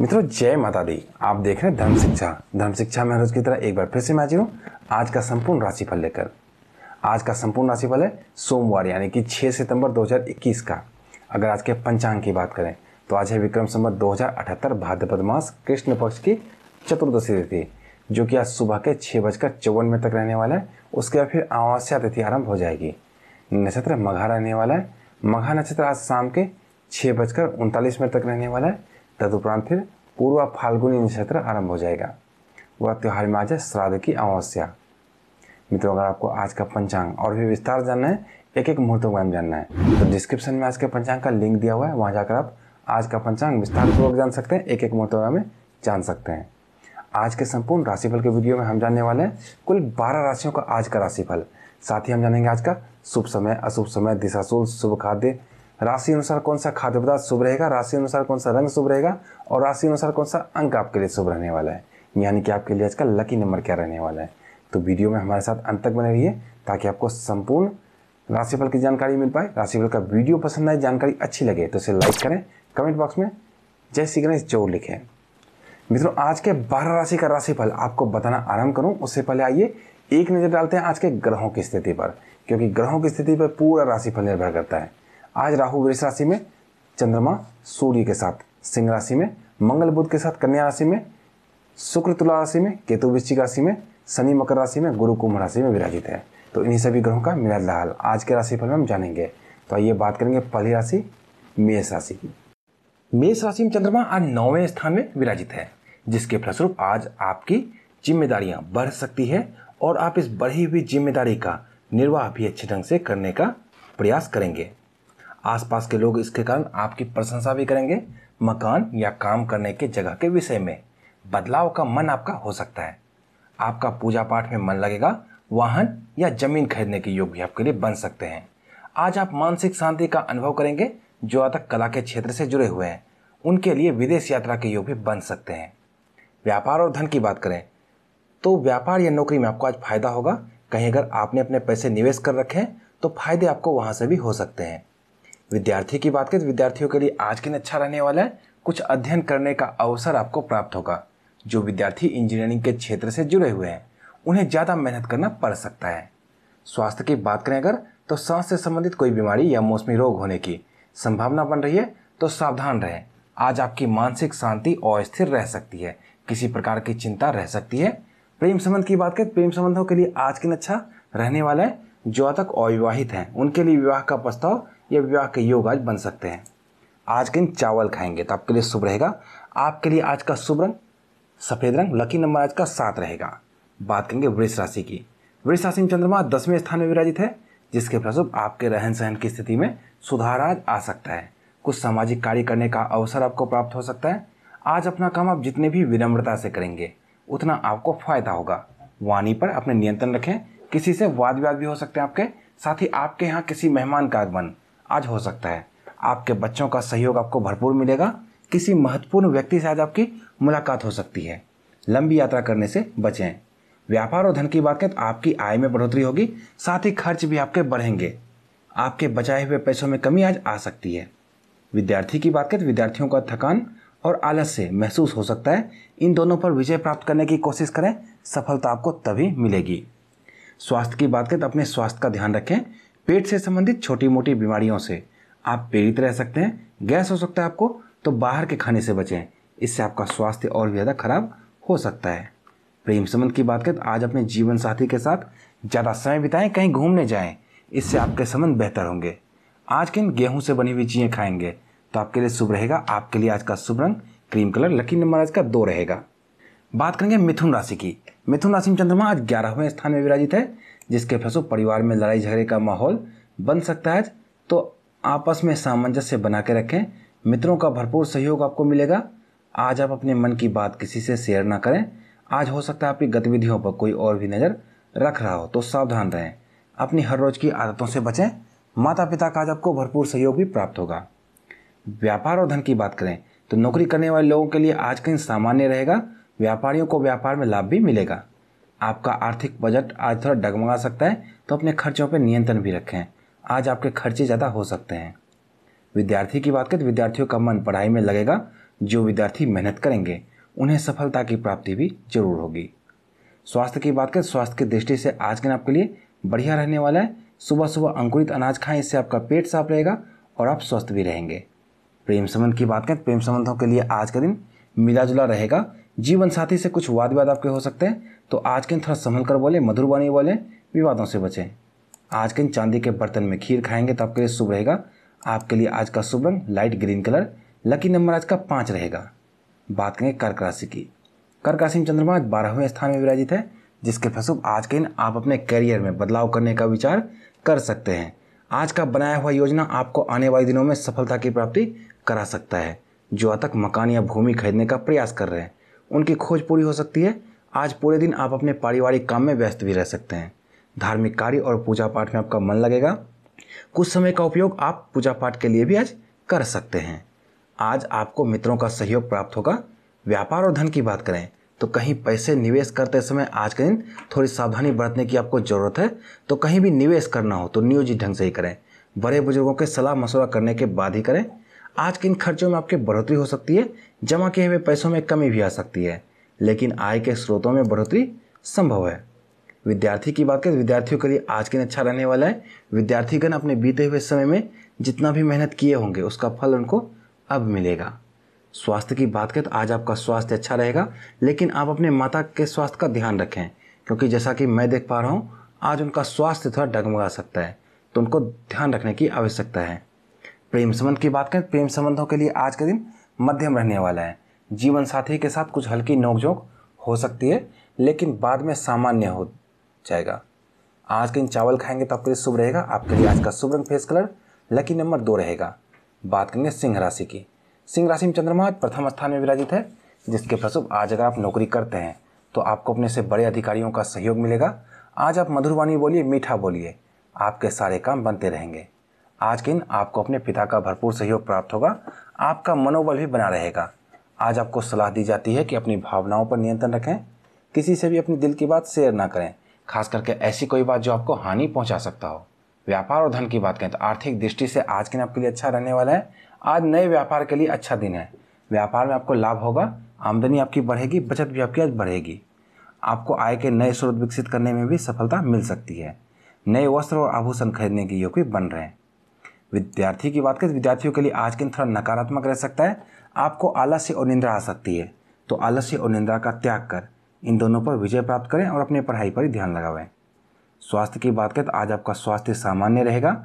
मित्रों जय माता दी आप देख रहे हैं धर्म शिक्षा धर्म शिक्षा में रोज की तरह एक बार फिर से मैं हाजिर हूँ आज का संपूर्ण राशिफल लेकर आज का संपूर्ण राशिफल है सोमवार यानी कि 6 सितंबर 2021 का अगर आज के पंचांग की बात करें तो आज है विक्रम संबत दो हज़ार भाद्रपद मास कृष्ण पक्ष की चतुर्दशी तिथि जो कि आज सुबह के छः बजकर चौवन मिनट तक रहने वाला है उसके बाद फिर अमावस्या तिथि आरंभ हो जाएगी नक्षत्र मघा रहने वाला है मघा नक्षत्र आज शाम के छः बजकर उनतालीस मिनट तक रहने वाला है तदुपरांत फिर पूर्वा फाल्गुनी नक्षत्र आरंभ हो जाएगा वह त्यौहार में आ जाए श्राद्ध की अमावस्या मित्रों अगर आपको आज का पंचांग और भी विस्तार जानना है एक एक मुहूर्त का जानना है तो डिस्क्रिप्शन में आज के पंचांग का लिंक दिया हुआ है वहाँ जाकर आप आज का पंचांग विस्तारपूर्वक जान सकते हैं एक एक मुहूर्त में जान सकते हैं आज के संपूर्ण राशिफल के वीडियो में हम जानने वाले हैं कुल बारह राशियों का आज का राशिफल साथ ही हम जानेंगे आज का शुभ समय अशुभ समय दिशाशूल शुभ खाद्य राशि अनुसार कौन सा खाद्य पदार्थ शुभ रहेगा राशि अनुसार कौन सा रंग शुभ रहेगा और राशि अनुसार कौन सा अंक आपके लिए शुभ रहने वाला है यानी कि आपके लिए आज का लकी नंबर क्या रहने वाला है तो वीडियो में हमारे साथ अंत तक बने रहिए ताकि आपको संपूर्ण राशिफल की जानकारी मिल पाए राशिफल का वीडियो पसंद आए जानकारी अच्छी लगे तो इसे लाइक करें कमेंट बॉक्स में जय श्री गणेश जोर लिखें मित्रों आज के बारह राशि का राशिफल आपको बताना आरंभ करूं उससे पहले आइए एक नज़र डालते हैं आज के ग्रहों की स्थिति पर क्योंकि ग्रहों की स्थिति पर पूरा राशिफल निर्भर करता है आज राहु वृष राशि में चंद्रमा सूर्य के साथ सिंह राशि में मंगल बुध के साथ कन्या राशि में शुक्र तुला राशि में केतु वृश्चिक राशि में शनि मकर राशि में गुरु कुंभ राशि में विराजित है तो इन्हीं सभी ग्रहों का मिला लाल आज के फल में हम जानेंगे तो आइए बात करेंगे पहली राशि मेष राशि की मेष राशि में चंद्रमा आज नौवें स्थान में विराजित है जिसके फलस्वरूप आज आपकी जिम्मेदारियां बढ़ सकती है और आप इस बढ़ी हुई जिम्मेदारी का निर्वाह भी अच्छे ढंग से करने का प्रयास करेंगे आसपास के लोग इसके कारण आपकी प्रशंसा भी करेंगे मकान या काम करने के जगह के विषय में बदलाव का मन आपका हो सकता है आपका पूजा पाठ में मन लगेगा वाहन या जमीन खरीदने के योग भी आपके लिए बन सकते हैं आज आप मानसिक शांति का अनुभव करेंगे जो आज तक कला के क्षेत्र से जुड़े हुए हैं उनके लिए विदेश यात्रा के योग भी बन सकते हैं व्यापार और धन की बात करें तो व्यापार या नौकरी में आपको आज फायदा होगा कहीं अगर आपने अपने पैसे निवेश कर रखे हैं तो फायदे आपको वहाँ से भी हो सकते हैं विद्यार्थी की बात करें तो विद्यार्थियों के लिए आज के दिन अच्छा रहने वाला है कुछ अध्ययन करने का अवसर आपको प्राप्त होगा जो विद्यार्थी इंजीनियरिंग के क्षेत्र से जुड़े हुए हैं उन्हें ज़्यादा मेहनत करना पड़ सकता है स्वास्थ्य की बात करें अगर तो सांस से संबंधित कोई बीमारी या मौसमी रोग होने की संभावना बन रही है तो सावधान रहें आज आपकी मानसिक शांति अस्थिर रह सकती है किसी प्रकार की चिंता रह सकती है प्रेम संबंध की बात करें तो प्रेम संबंधों के लिए आज के दिन अच्छा रहने वाला है जो तक अविवाहित हैं उनके लिए विवाह का प्रस्ताव या विवाह के योग आज बन सकते हैं आज के दिन चावल खाएंगे तो आपके लिए शुभ रहेगा आपके लिए आज का शुभ रंग सफ़ेद रंग लकी नंबर आज का सात रहेगा बात करेंगे वृक्ष राशि की वृक्ष राशि में चंद्रमा दसवें स्थान में विराजित है जिसके फलस्वरूप आपके रहन सहन की स्थिति में सुधार आज आ सकता है कुछ सामाजिक कार्य करने का अवसर आपको प्राप्त हो सकता है आज अपना काम आप जितने भी विनम्रता से करेंगे उतना आपको फायदा होगा वाणी पर अपने नियंत्रण रखें किसी से वाद विवाद भी हो सकते हैं आपके साथ ही आपके यहाँ किसी मेहमान का आगमन आज हो सकता है आपके बच्चों का सहयोग आपको भरपूर मिलेगा किसी महत्वपूर्ण व्यक्ति से आज आपकी मुलाकात हो सकती है लंबी यात्रा करने से बचें व्यापार और धन की बात करें तो आपकी आय में बढ़ोतरी होगी साथ ही खर्च भी आपके बढ़ेंगे आपके बचाए हुए पैसों में कमी आज आ सकती है विद्यार्थी की बात करें तो विद्यार्थियों का थकान और आलस से महसूस हो सकता है इन दोनों पर विजय प्राप्त करने की कोशिश करें सफलता आपको तभी मिलेगी स्वास्थ्य की बात करें तो अपने स्वास्थ्य का ध्यान रखें पेट से संबंधित छोटी मोटी बीमारियों से आप पीड़ित रह सकते हैं गैस हो सकता है आपको तो बाहर के खाने से बचें इससे आपका स्वास्थ्य और भी ज़्यादा खराब हो सकता है प्रेम संबंध की बात करें तो आज अपने जीवन साथी के साथ ज़्यादा समय बिताएं कहीं घूमने जाएं इससे आपके संबंध बेहतर होंगे आज के दिन गेहूं से बनी हुई चीज़ें खाएंगे तो आपके लिए शुभ रहेगा आपके लिए आज का शुभ रंग क्रीम कलर लकी नंबर आज का दो रहेगा बात करेंगे मिथुन राशि की मिथुन राशि में चंद्रमा आज ग्यारहवें स्थान में विराजित है जिसके फलस्वरूप परिवार में लड़ाई झगड़े का माहौल बन सकता है तो आपस में सामंजस्य बना के रखें मित्रों का भरपूर सहयोग आपको मिलेगा आज आप अपने मन की बात किसी से शेयर ना करें आज हो सकता है आपकी गतिविधियों पर कोई और भी नज़र रख रहा हो तो सावधान रहें अपनी हर रोज़ की आदतों से बचें माता पिता का आज आपको भरपूर सहयोग भी प्राप्त होगा व्यापार और धन की बात करें तो नौकरी करने वाले लोगों के लिए आज का दिन सामान्य रहेगा व्यापारियों को व्यापार में लाभ भी मिलेगा आपका आर्थिक बजट आज थोड़ा डगमगा सकता है तो अपने खर्चों पर नियंत्रण भी रखें आज आपके खर्चे ज़्यादा हो सकते हैं विद्यार्थी की बात करें तो विद्यार्थियों का मन पढ़ाई में लगेगा जो विद्यार्थी मेहनत करेंगे उन्हें सफलता की प्राप्ति भी जरूर होगी स्वास्थ्य की बात करें स्वास्थ्य की दृष्टि से आज के दिन आपके लिए बढ़िया रहने वाला है सुबह सुबह अंकुरित अनाज खाएं इससे आपका पेट साफ रहेगा और आप स्वस्थ भी रहेंगे प्रेम संबंध की बात करें तो प्रेम संबंधों के लिए आज का दिन मिला जुला रहेगा जीवन साथी से कुछ वाद विवाद आपके हो सकते हैं तो आज के दिन थोड़ा संभल कर बोले मधुर वाणी बोले विवादों से बचें आज के दिन चांदी के बर्तन में खीर खाएंगे तो आपके लिए शुभ रहेगा आपके लिए आज का शुभ रंग light green colour lucky number आज का पाँच रहेगा बात करेंगे कर्क राशि की कर्क राशि में चंद्रमा आज बारहवें स्थान में विराजित है जिसके फलस्वरूप आज के दिन आप अपने करियर में बदलाव करने का विचार कर सकते हैं आज का बनाया हुआ योजना आपको आने वाले दिनों में सफलता की प्राप्ति करा सकता है जो अब तक मकान या भूमि खरीदने का प्रयास कर रहे हैं उनकी खोज पूरी हो सकती है आज पूरे दिन आप अपने पारिवारिक काम में व्यस्त भी रह सकते हैं धार्मिक कार्य और पूजा पाठ में आपका मन लगेगा कुछ समय का उपयोग आप पूजा पाठ के लिए भी आज कर सकते हैं आज आपको मित्रों का सहयोग प्राप्त होगा व्यापार और धन की बात करें तो कहीं पैसे निवेश करते समय आज के दिन थोड़ी सावधानी बरतने की आपको ज़रूरत है तो कहीं भी निवेश करना हो तो नियोजित ढंग से ही करें बड़े बुजुर्गों के सलाह मशवरा करने के बाद ही करें आज के इन खर्चों में आपके बढ़ोतरी हो सकती है जमा किए हुए पैसों में कमी भी आ सकती है लेकिन आय के स्रोतों में बढ़ोतरी संभव है विद्यार्थी की बात करें विद्यार्थियों के लिए आज के दिन अच्छा रहने वाला है विद्यार्थीगण अपने बीते हुए समय में जितना भी मेहनत किए होंगे उसका फल उनको अब मिलेगा स्वास्थ्य की बात करें तो आज आपका स्वास्थ्य अच्छा रहेगा लेकिन आप अपने माता के स्वास्थ्य का ध्यान रखें क्योंकि जैसा कि मैं देख पा रहा हूँ आज उनका स्वास्थ्य थोड़ा डगमगा सकता है तो उनको ध्यान रखने की आवश्यकता है प्रेम संबंध की बात करें प्रेम संबंधों के लिए आज का दिन मध्यम रहने वाला है जीवन साथी के साथ कुछ हल्की नोकझोंक हो सकती है लेकिन बाद में सामान्य हो जाएगा आज के दिन चावल खाएंगे तो आपके लिए शुभ रहेगा आपके लिए आज का शुभ रंग फेस कलर लकी नंबर दो रहेगा बात करेंगे सिंह राशि की सिंह राशि में चंद्रमा प्रथम स्थान में विराजित है जिसके फलस्वरूप आज अगर आप नौकरी करते हैं तो आपको अपने से बड़े अधिकारियों का सहयोग मिलेगा आज आप मधुरवाणी बोलिए मीठा बोलिए आपके सारे काम बनते रहेंगे आज के दिन आपको अपने पिता का भरपूर सहयोग प्राप्त होगा आपका मनोबल भी बना रहेगा आज आपको सलाह दी जाती है कि अपनी भावनाओं पर नियंत्रण रखें किसी से भी अपने दिल की बात शेयर ना करें खास करके ऐसी कोई बात जो आपको हानि पहुंचा सकता हो व्यापार और धन की बात करें तो आर्थिक दृष्टि से आज के दिन आपके लिए अच्छा रहने वाला है आज नए व्यापार के लिए अच्छा दिन है व्यापार में आपको लाभ होगा आमदनी आपकी बढ़ेगी बचत भी आपकी आज बढ़ेगी आपको आय के नए स्रोत विकसित करने में भी सफलता मिल सकती है नए वस्त्र और आभूषण खरीदने के योग भी बन रहे हैं विद्यार्थी की बात करें विद्यार्थियों के लिए आज के दिन थोड़ा नकारात्मक रह सकता है आपको आलस्य और निंद्रा आ सकती है तो आलस्य और निंद्रा का त्याग कर इन दोनों पर विजय प्राप्त करें और अपनी पढ़ाई पर ही ध्यान लगावें स्वास्थ्य की बात करें तो आज आपका स्वास्थ्य सामान्य रहेगा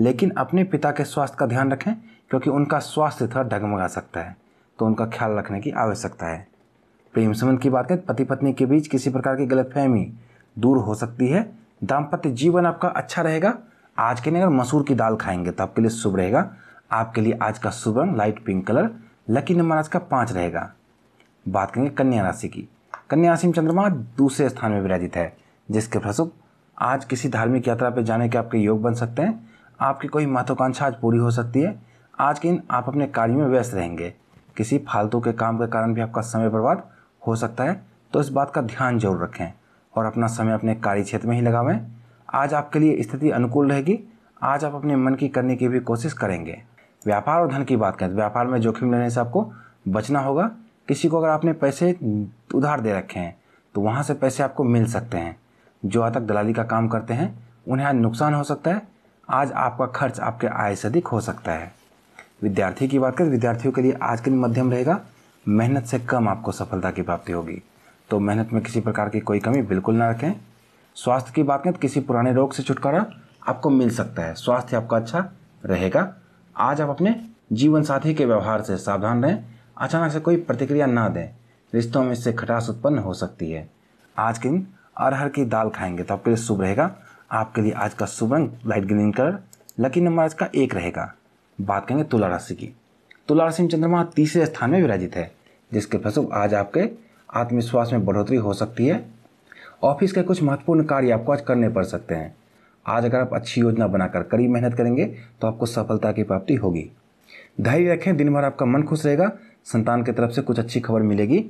लेकिन अपने पिता के स्वास्थ्य का ध्यान रखें क्योंकि उनका स्वास्थ्य थोड़ा डगमगा सकता है तो उनका ख्याल रखने की आवश्यकता है प्रेम संबंध की बात करें तो पति पत्नी के बीच किसी प्रकार की गलतफहमी दूर हो सकती है दाम्पत्य जीवन आपका अच्छा रहेगा आज के लिए अगर मसूर की दाल खाएंगे तो आपके लिए शुभ रहेगा आपके लिए आज का शुभ रंग light pink colour lucky number आज का पाँच रहेगा बात करेंगे कन्या राशि की कन्या राशि में चंद्रमा दूसरे स्थान में विराजित है जिसके फलस्वरूप आज किसी धार्मिक यात्रा पर जाने के आपके योग बन सकते हैं आपकी कोई महत्वाकांक्षा आज पूरी हो सकती है आज के दिन आप अपने कार्य में व्यस्त रहेंगे किसी फालतू के काम के कारण भी आपका समय बर्बाद हो सकता है तो इस बात का ध्यान जरूर रखें और अपना समय अपने कार्य क्षेत्र में ही लगावें आज आपके लिए स्थिति अनुकूल रहेगी आज आप अपने मन की करने की भी कोशिश करेंगे व्यापार और धन की बात करें तो व्यापार में जोखिम लेने से आपको बचना होगा किसी को अगर आपने पैसे उधार दे रखे हैं तो वहाँ से पैसे आपको मिल सकते हैं जो आज तक दलाली का काम करते हैं उन्हें आज नुकसान हो सकता है आज आपका खर्च आपके आय से अधिक हो सकता है विद्यार्थी की बात करें विद्यार्थियों के लिए आज के दिन मध्यम रहेगा मेहनत से कम आपको सफलता की प्राप्ति होगी तो मेहनत में किसी प्रकार की कोई कमी बिल्कुल ना रखें स्वास्थ्य की बात करें तो किसी पुराने रोग से छुटकारा आपको मिल सकता है स्वास्थ्य आपका अच्छा रहेगा आज आप अपने जीवन साथी के व्यवहार से सावधान रहें अचानक से कोई प्रतिक्रिया ना दें रिश्तों में इससे खटास उत्पन्न हो सकती है आज के दिन अरहर की दाल खाएंगे तो आपके लिए शुभ रहेगा आपके लिए आज का शुभ रंग light green colour lucky number आज का एक रहेगा बात करेंगे तुला राशि की तुला राशि में चंद्रमा तीसरे स्थान में विराजित है जिसके फलस्वरूप आज आपके आत्मविश्वास में बढ़ोतरी हो सकती है ऑफिस के कुछ महत्वपूर्ण कार्य आपको आज करने पड़ सकते हैं आज अगर आप अच्छी योजना बनाकर कड़ी मेहनत करेंगे तो आपको सफलता की प्राप्ति होगी धैर्य रखें दिन भर आपका मन खुश रहेगा संतान की तरफ से कुछ अच्छी खबर मिलेगी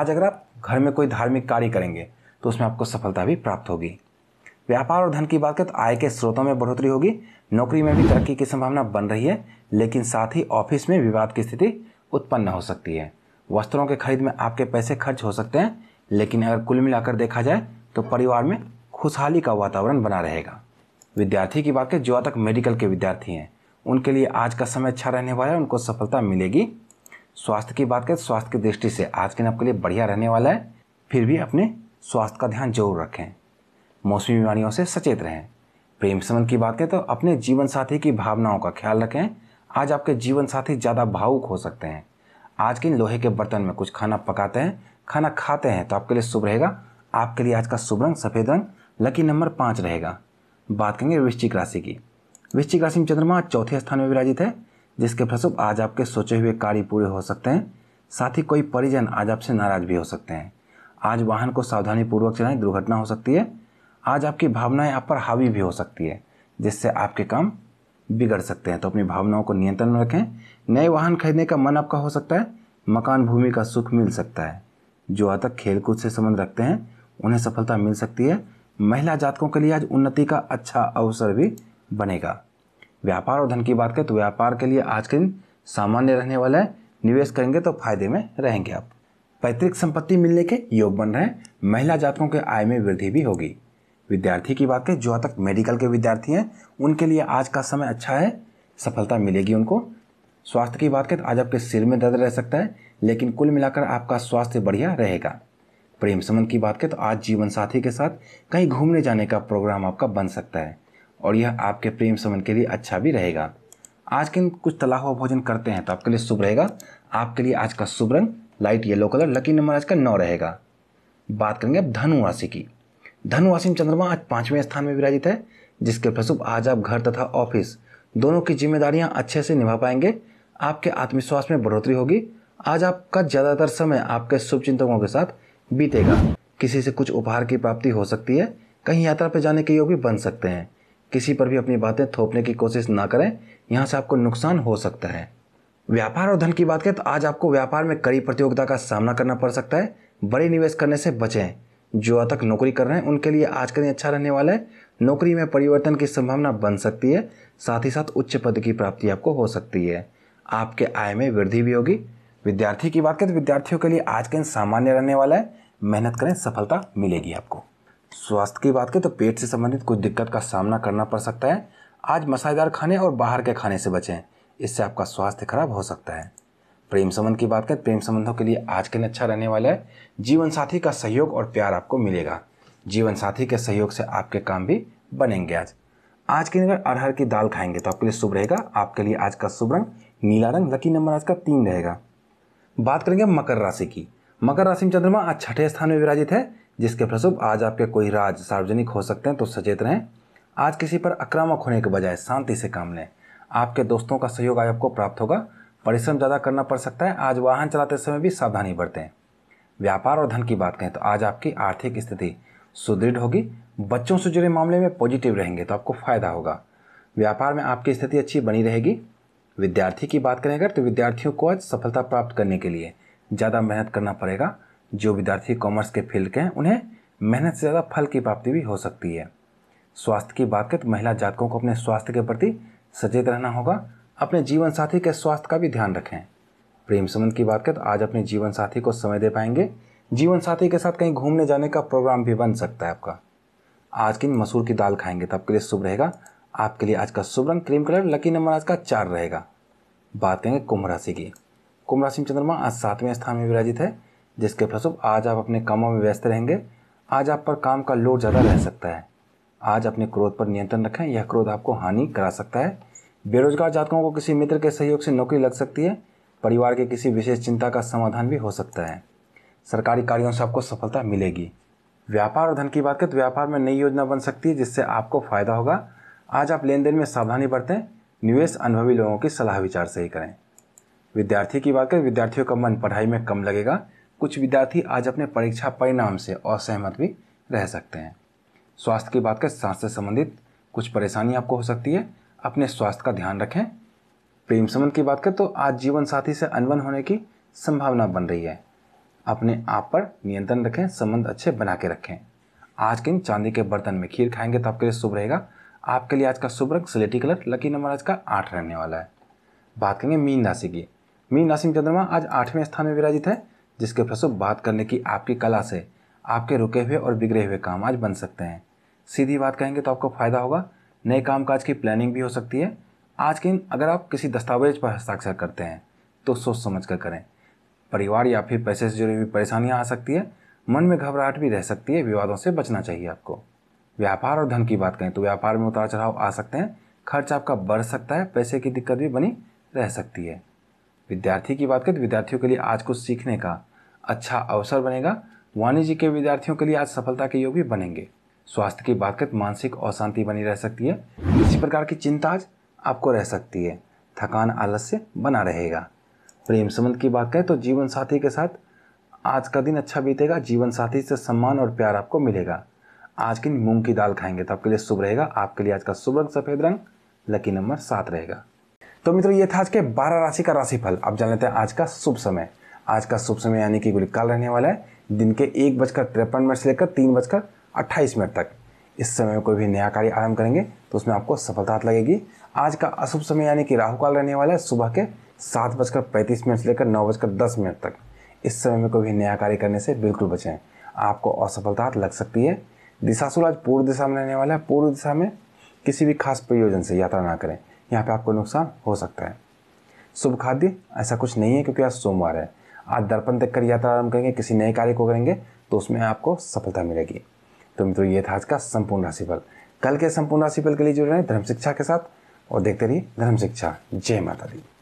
आज अगर आप घर में कोई धार्मिक कार्य करेंगे तो उसमें आपको सफलता भी प्राप्त होगी व्यापार और धन की बात करें तो आय के स्रोतों में बढ़ोतरी होगी नौकरी में भी तरक्की की संभावना बन रही है लेकिन साथ ही ऑफिस में विवाद की स्थिति उत्पन्न हो सकती है वस्त्रों के खरीद में आपके पैसे खर्च हो सकते हैं लेकिन अगर कुल मिलाकर देखा जाए तो परिवार में खुशहाली का वातावरण बना रहेगा विद्यार्थी की बात करें जो तक मेडिकल के विद्यार्थी हैं उनके लिए आज का समय अच्छा रहने वाला है उनको सफलता मिलेगी स्वास्थ्य की बात करें स्वास्थ्य की दृष्टि से आज के दिन आपके लिए बढ़िया रहने वाला है फिर भी अपने स्वास्थ्य का ध्यान जरूर रखें मौसमी बीमारियों से सचेत रहें प्रेम संबंध की बात करें तो अपने जीवन साथी की भावनाओं का ख्याल रखें आज आपके जीवन साथी ज़्यादा भावुक हो सकते हैं आज के लोहे के बर्तन में कुछ खाना पकाते हैं खाना खाते हैं तो आपके लिए शुभ रहेगा आपके लिए आज का शुभ रंग सफ़ेद रंग लकी नंबर पाँच रहेगा बात करेंगे वृश्चिक राशि की वृश्चिक राशि में चंद्रमा चौथे स्थान में विराजित है जिसके फलस्वरूप आज आपके सोचे हुए कार्य पूरे हो सकते हैं साथ ही कोई परिजन आज आपसे नाराज भी हो सकते हैं आज वाहन को सावधानीपूर्वक चलाएं दुर्घटना हो सकती है आज आपकी भावनाएं आप पर हावी भी हो सकती है जिससे आपके काम बिगड़ सकते हैं तो अपनी भावनाओं को नियंत्रण में रखें नए वाहन खरीदने का मन आपका हो सकता है मकान भूमि का सुख मिल सकता है जो आता खेलकूद से संबंध रखते हैं उन्हें सफलता मिल सकती है महिला जातकों के लिए आज उन्नति का अच्छा अवसर भी बनेगा व्यापार और धन की बात करें तो व्यापार के लिए आज के दिन सामान्य रहने वाला है निवेश करेंगे तो फायदे में रहेंगे आप पैतृक संपत्ति मिलने के योग बन रहे हैं महिला जातकों के आय में वृद्धि भी होगी विद्यार्थी की बात करें जो तक मेडिकल के विद्यार्थी हैं उनके लिए आज का समय अच्छा है सफलता मिलेगी उनको स्वास्थ्य की बात करें तो आज आपके सिर में दर्द रह सकता है लेकिन कुल मिलाकर आपका स्वास्थ्य बढ़िया रहेगा प्रेम संबंध की बात करें तो आज जीवन साथी के साथ कहीं घूमने जाने का प्रोग्राम आपका बन सकता है और यह आपके प्रेम संबंध के लिए अच्छा भी रहेगा आज के कुछ तला हुआ भोजन करते हैं तो आपके लिए शुभ रहेगा आपके लिए आज का शुभ रंग light yellow colour lucky number आज का नौ रहेगा बात करेंगे अब धनु राशि की धनु राशि में चंद्रमा आज पाँचवें स्थान में विराजित है जिसके फलस्वरूप आज आप घर तथा ऑफिस दोनों की जिम्मेदारियां अच्छे से निभा पाएंगे आपके आत्मविश्वास में बढ़ोतरी होगी आज आपका ज़्यादातर समय आपके शुभ चिंतकों के साथ बीतेगा किसी से कुछ उपहार की प्राप्ति हो सकती है कहीं यात्रा पर जाने के योग भी बन सकते हैं किसी पर भी अपनी बातें थोपने की कोशिश ना करें यहाँ से आपको नुकसान हो सकता है व्यापार और धन की बात करें तो आज आपको व्यापार में कड़ी प्रतियोगिता का सामना करना पड़ सकता है बड़े निवेश करने से बचें जो तक नौकरी कर रहे हैं उनके लिए आज का दिन अच्छा रहने वाला है नौकरी में परिवर्तन की संभावना बन सकती है साथ ही साथ उच्च पद की प्राप्ति आपको हो सकती है आपके आय में वृद्धि भी होगी विद्यार्थी की बात करें तो विद्यार्थियों के लिए आज का दिन सामान्य रहने वाला है मेहनत करें सफलता मिलेगी आपको स्वास्थ्य की बात करें तो पेट से संबंधित कुछ दिक्कत का सामना करना पड़ सकता है आज मसालेदार खाने और बाहर के खाने से बचें इससे आपका स्वास्थ्य खराब हो सकता है प्रेम संबंध की बात करें प्रेम संबंधों के लिए आज के दिन अच्छा रहने वाला है जीवन साथी का सहयोग और प्यार आपको मिलेगा जीवन साथी के सहयोग से आपके काम भी बनेंगे आज आज के दिन अगर अरहर की दाल खाएंगे तो आपके लिए शुभ रहेगा आपके लिए आज का शुभ रंग नीला रंग लकी नंबर आज का तीन रहेगा बात करेंगे मकर राशि की मकर राशि में चंद्रमा आज छठे स्थान में विराजित है जिसके फलस्वरूप आज आपके कोई राज सार्वजनिक हो सकते हैं तो सचेत रहें आज किसी पर आक्रामक होने के बजाय शांति से काम लें आपके दोस्तों का सहयोग आज आपको प्राप्त होगा परिश्रम ज़्यादा करना पड़ सकता है आज वाहन चलाते समय भी सावधानी बरतें व्यापार और धन की बात करें तो आज आपकी आर्थिक स्थिति सुदृढ़ होगी बच्चों से जुड़े मामले में पॉजिटिव रहेंगे तो आपको फायदा होगा व्यापार में आपकी स्थिति अच्छी बनी रहेगी विद्यार्थी की बात करें अगर तो विद्यार्थियों को आज सफलता प्राप्त करने के लिए ज़्यादा मेहनत करना पड़ेगा जो विद्यार्थी कॉमर्स के फील्ड के हैं उन्हें मेहनत से ज़्यादा फल की प्राप्ति भी हो सकती है स्वास्थ्य की बात करें तो महिला जातकों को अपने स्वास्थ्य के प्रति सचेत रहना होगा अपने जीवन साथी के स्वास्थ्य का भी ध्यान रखें प्रेम संबंध की बात करें तो आज अपने जीवन साथी को समय दे पाएंगे जीवन साथी के साथ कहीं घूमने जाने का प्रोग्राम भी बन सकता है आपका आज किन मसूर की दाल खाएंगे तो आपके लिए शुभ रहेगा आपके लिए आज का शुभ रंग क्रीम कलर लकी नंबर आज का चार रहेगा बात करेंगे कुंभ राशि की कुंभ राशि में चंद्रमा आज सातवें स्थान में विराजित है जिसके फलस्वरूप आज आप अपने कामों में व्यस्त रहेंगे आज आप पर काम का लोड ज़्यादा रह सकता है आज अपने क्रोध पर नियंत्रण रखें यह क्रोध आपको हानि करा सकता है बेरोजगार जातकों को किसी मित्र के सहयोग से नौकरी लग सकती है परिवार के किसी विशेष चिंता का समाधान भी हो सकता है सरकारी कार्यों से आपको सफलता मिलेगी व्यापार और धन की बात करें तो व्यापार में नई योजना बन सकती है जिससे आपको फायदा होगा आज आप लेन देन में सावधानी बरतें निवेश अनुभवी लोगों की सलाह विचार से ही करें विद्यार्थी की बात करें विद्यार्थियों का मन पढ़ाई में कम लगेगा कुछ विद्यार्थी आज अपने परीक्षा परिणाम से असहमत भी रह सकते हैं स्वास्थ्य की बात करें सांस से संबंधित कुछ परेशानी आपको हो सकती है अपने स्वास्थ्य का ध्यान रखें प्रेम संबंध की बात करें तो आज जीवन साथी से अनबन होने की संभावना बन रही है अपने आप पर नियंत्रण रखें संबंध अच्छे बना के रखें आज के दिन चांदी के बर्तन में खीर खाएंगे तो आपके लिए शुभ रहेगा आपके लिए आज का शुभ रंग स्लेटी कलर लकी नंबर आज का आठ रहने वाला है बात करेंगे मीन राशि की मीन राशि में चंद्रमा आज आठवें स्थान में विराजित है जिसके फलस्वरूप बात करने की आपकी कला से आपके रुके हुए और बिगड़े हुए काम आज बन सकते हैं सीधी बात कहेंगे तो आपको फ़ायदा होगा नए काम काज की प्लानिंग भी हो सकती है आज के दिन अगर आप किसी दस्तावेज पर हस्ताक्षर करते हैं तो सोच समझ कर करें परिवार या फिर पैसे से जुड़ी हुई परेशानियाँ आ सकती है मन में घबराहट भी रह सकती है विवादों से बचना चाहिए आपको व्यापार और धन की बात करें तो व्यापार में उतार चढ़ाव आ सकते हैं खर्च आपका बढ़ सकता है पैसे की दिक्कत भी बनी रह सकती है विद्यार्थी की बात करें तो विद्यार्थियों के लिए आज कुछ सीखने का अच्छा अवसर बनेगा वाणिज्य के विद्यार्थियों के लिए आज सफलता के योग भी बनेंगे स्वास्थ्य की बात करें तो मानसिक अशांति बनी रह सकती है इसी प्रकार की चिंता आज आपको रह सकती है थकान आलस्य बना रहेगा प्रेम संबंध की बात करें तो जीवन साथी के साथ आज का दिन अच्छा बीतेगा जीवन साथी से सम्मान और प्यार आपको मिलेगा आज की मूंग की दाल खाएंगे तो आपके लिए शुभ रहेगा आपके लिए आज का शुभ रंग सफ़ेद रंग लकी नंबर सात रहेगा तो मित्रों ये था आज के बारह राशि का राशिफल अब जान लेते हैं आज का शुभ समय आज का शुभ समय यानी कि गुलिकाल रहने वाला है दिन के एक बजकर तिरपन मिनट से लेकर तीन बजकर अट्ठाईस मिनट तक इस समय में कोई भी नया कार्य आरंभ करेंगे तो उसमें आपको सफलता हाथ लगेगी आज का अशुभ समय यानी कि राहु काल रहने वाला है सुबह के सात बजकर पैंतीस मिनट से लेकर नौ बजकर दस मिनट तक इस समय में कोई भी नया कार्य करने से बिल्कुल बचें आपको असफलता हाथ लग सकती है दिशासुर आज पूर्व दिशा में रहने वाला है पूर्व दिशा में किसी भी खास प्रयोजन से यात्रा ना करें यहाँ पे आपको नुकसान हो सकता है शुभ खाद्य ऐसा कुछ नहीं है क्योंकि आज सोमवार है आज दर्पण देख कर यात्रा आरंभ करेंगे किसी नए कार्य को करेंगे तो उसमें आपको सफलता मिलेगी तो मित्रों ये था आज का संपूर्ण राशिफल कल के संपूर्ण राशिफल के लिए जुड़ रहे हैं धर्म शिक्षा के साथ और देखते रहिए धर्म शिक्षा जय माता दी